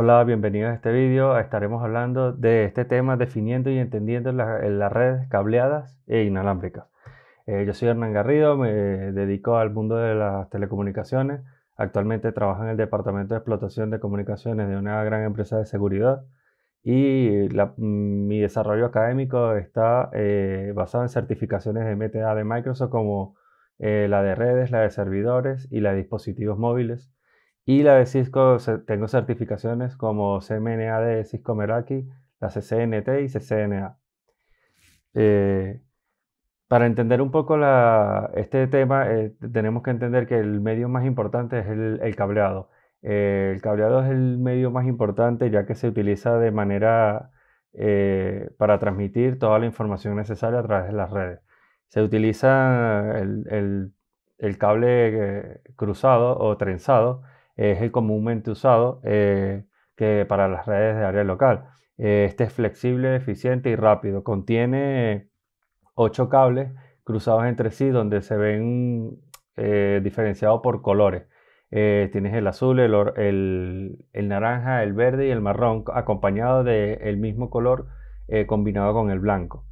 Hola, bienvenidos a este vídeo. Estaremos hablando de este tema definiendo y entendiendo las eh, redes cableadas e inalámbricas. Eh, yo soy Hernán Garrido, me dedico al mundo de las telecomunicaciones. Actualmente trabajo en el Departamento de Explotación de Comunicaciones de una gran empresa de seguridad y mi desarrollo académico está eh, basado en certificaciones de MTA de Microsoft como la de redes, la de servidores y la de dispositivos móviles. Y la de Cisco, tengo certificaciones como CMNA de Cisco Meraki, la CCNT y CCNA. Eh, para entender un poco este tema, eh, tenemos que entender que el medio más importante es el, cableado. Eh, el cableado es el medio más importante ya que se utiliza de manera para transmitir toda la información necesaria a través de las redes. Se utiliza el cable cruzado o trenzado es el comúnmente usado eh, que para las redes de área local. Eh, este es flexible, eficiente y rápido. Contiene ocho cables cruzados entre sí donde se ven eh, diferenciados por colores. tienes el azul, el, naranja, el verde y el marrón acompañado del mismo color combinado con el blanco.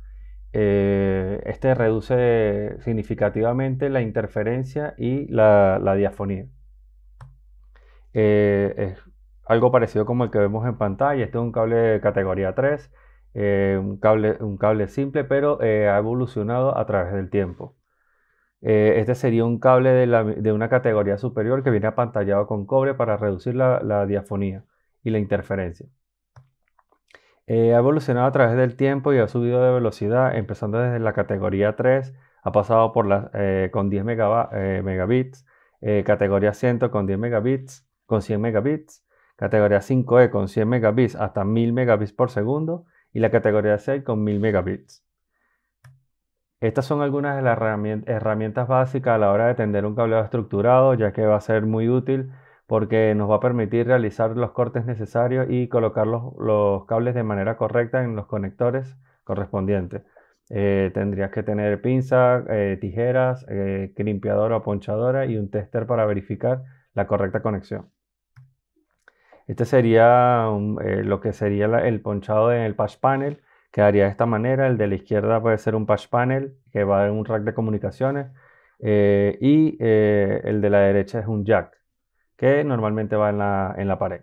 este reduce significativamente la interferencia y la, la diafonía. Eh, es algo parecido como el que vemos en pantalla. Este es un cable de categoría 3, eh, un, cable, un cable simple, pero eh, ha evolucionado a través del tiempo. este sería un cable de, una categoría superior que viene apantallado con cobre para reducir la, diafonía y la interferencia. ha evolucionado a través del tiempo y ha subido de velocidad, empezando desde la categoría 3, ha pasado por la, con 10 megabits, categoría 100 con 10 megabits, con 100 megabits, categoría 5E con 100 megabits hasta 1000 megabits por segundo y la categoría 6 con 1000 megabits. Estas son algunas de las herramientas básicas a la hora de tender un cableado estructurado, ya que va a ser muy útil porque nos va a permitir realizar los cortes necesarios y colocar los, cables de manera correcta en los conectores correspondientes. Eh, tendrías que tener pinzas, eh, tijeras, eh, o ponchadora y un tester para verificar la correcta conexión. Este sería eh, lo que sería el ponchado en el patch panel. que Quedaría de esta manera. El de la izquierda puede ser un patch panel que va en un rack de comunicaciones. Eh, y eh, el de la derecha es un jack que normalmente va en la, pared.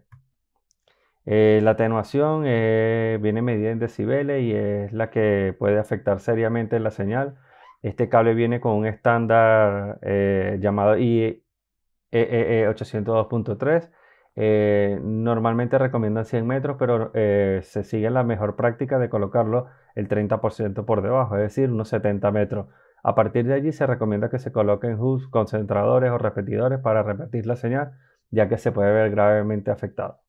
la atenuación viene medida en decibeles y es la que puede afectar seriamente la señal. Este cable viene con un estándar llamado e, e e IEEE 802.3 eh, normalmente recomiendan 100 metros, pero eh, se sigue la mejor práctica de colocarlo el 30% por debajo, es decir, unos 70 metros. A partir de allí se recomienda que se coloquen hus concentradores o repetidores para repetir la señal, ya que se puede ver gravemente afectado.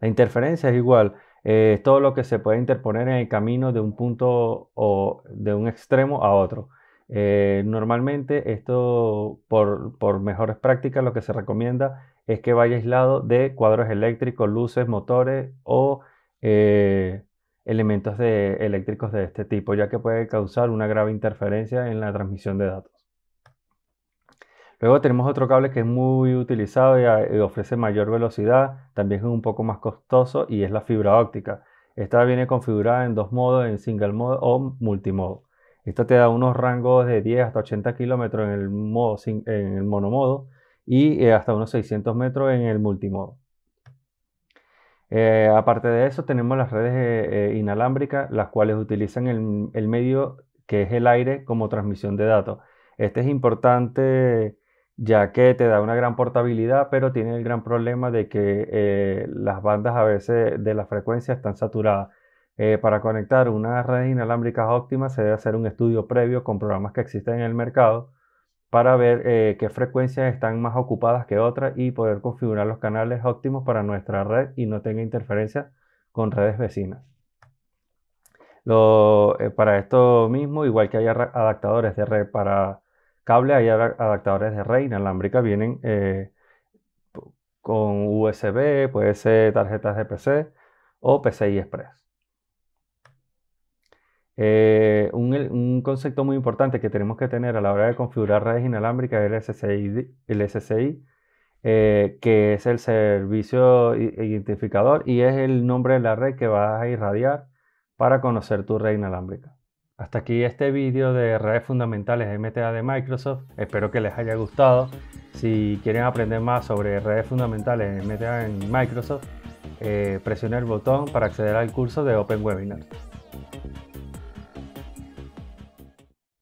La interferencia es igual, eh, todo lo que se puede interponer en el camino de un punto o de un extremo a otro. Eh, normalmente esto, por, mejores prácticas, lo que se recomienda es que vaya aislado de cuadros eléctricos, luces, motores o eh, elementos eléctricos de este tipo, ya que puede causar una grave interferencia en la transmisión de datos. Luego tenemos otro cable que es muy utilizado ah, y, ofrece mayor velocidad, también es un poco más costoso y es la fibra óptica. Esta viene configurada en dos modos, en single mode o multimodo. Esto te da unos rangos de 10 hasta 80 kilómetros en, el en el monomodo y eh, hasta unos 600 metros en el multimodo. Eh, aparte de eso, tenemos las redes eh, inalámbricas, las cuales utilizan el, el, medio que es el aire como transmisión de datos. Este es importante ya que te da una gran portabilidad, pero tiene el gran problema de que las bandas a veces de la frecuencia están saturadas. Eh, para conectar una red inalámbrica óptima se debe hacer un estudio previo con programas que existen en el mercado para ver eh, qué frecuencias están más ocupadas que otras y poder configurar los canales óptimos para nuestra red y no tenga interferencia con redes vecinas. Eh, para esto mismo, igual que hay adaptadores de red para cable, hay adaptadores de red inalámbrica, vienen con USB, puede ser tarjetas de PC o PCI Express. Eh, un, concepto muy importante que tenemos que tener a la hora de configurar redes inalámbricas es el SSI eh, que es el servicio identificador y es el nombre de la red que vas a irradiar para conocer tu red inalámbrica. Hasta aquí este vídeo de redes fundamentales MTA de Microsoft. Espero que les haya gustado. Si quieren aprender más sobre redes fundamentales MTA en Microsoft, eh, el botón para acceder al curso de Open Webinar.